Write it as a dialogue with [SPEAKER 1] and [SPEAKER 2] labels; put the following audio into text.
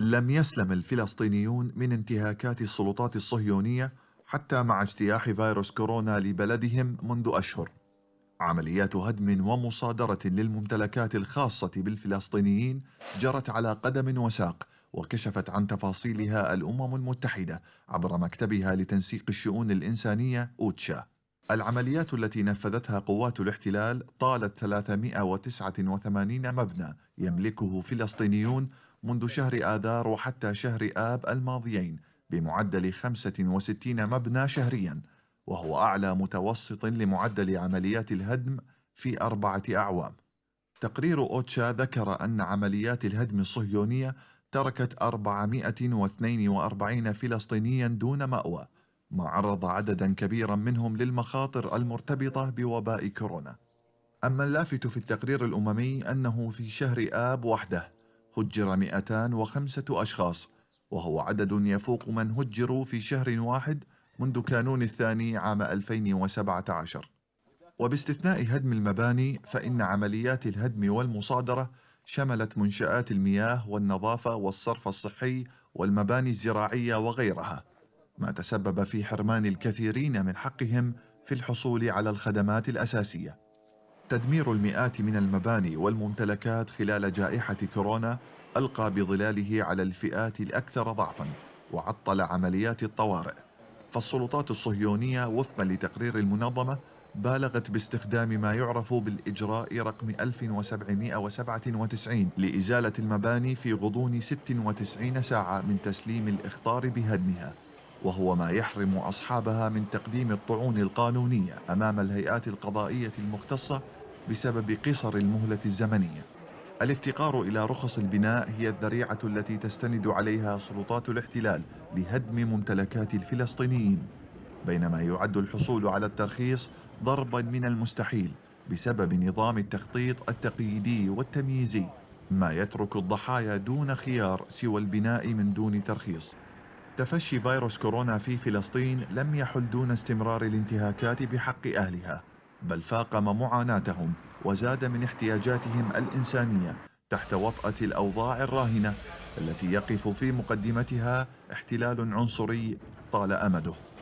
[SPEAKER 1] لم يسلم الفلسطينيون من انتهاكات السلطات الصهيونية حتى مع اجتياح فيروس كورونا لبلدهم منذ أشهر عمليات هدم ومصادرة للممتلكات الخاصة بالفلسطينيين جرت على قدم وساق وكشفت عن تفاصيلها الأمم المتحدة عبر مكتبها لتنسيق الشؤون الإنسانية أوتشا العمليات التي نفذتها قوات الاحتلال طالت 389 مبنى يملكه فلسطينيون منذ شهر آذار وحتى شهر آب الماضيين بمعدل 65 مبنى شهريا وهو أعلى متوسط لمعدل عمليات الهدم في أربعة أعوام تقرير أوتشا ذكر أن عمليات الهدم الصهيونية تركت 442 فلسطينيا دون مأوى ما عرض عددا كبيرا منهم للمخاطر المرتبطة بوباء كورونا أما اللافت في التقرير الأممي أنه في شهر آب وحده هجر 205 أشخاص وهو عدد يفوق من هجروا في شهر واحد منذ كانون الثاني عام 2017 وباستثناء هدم المباني فإن عمليات الهدم والمصادرة شملت منشآت المياه والنظافة والصرف الصحي والمباني الزراعية وغيرها ما تسبب في حرمان الكثيرين من حقهم في الحصول على الخدمات الأساسية تدمير المئات من المباني والممتلكات خلال جائحة كورونا ألقى بظلاله على الفئات الأكثر ضعفاً وعطل عمليات الطوارئ فالسلطات الصهيونية وفقاً لتقرير المنظمة بالغت باستخدام ما يعرف بالإجراء رقم 1797 لإزالة المباني في غضون 96 ساعة من تسليم الإخطار بهدمها وهو ما يحرم أصحابها من تقديم الطعون القانونية أمام الهيئات القضائية المختصة بسبب قصر المهلة الزمنية الافتقار إلى رخص البناء هي الذريعة التي تستند عليها سلطات الاحتلال لهدم ممتلكات الفلسطينيين بينما يعد الحصول على الترخيص ضربا من المستحيل بسبب نظام التخطيط التقييدي والتمييزي ما يترك الضحايا دون خيار سوى البناء من دون ترخيص تفشي فيروس كورونا في فلسطين لم يحل دون استمرار الانتهاكات بحق أهلها بل فاقم معاناتهم وزاد من احتياجاتهم الإنسانية تحت وطأة الأوضاع الراهنة التي يقف في مقدمتها احتلال عنصري طال أمده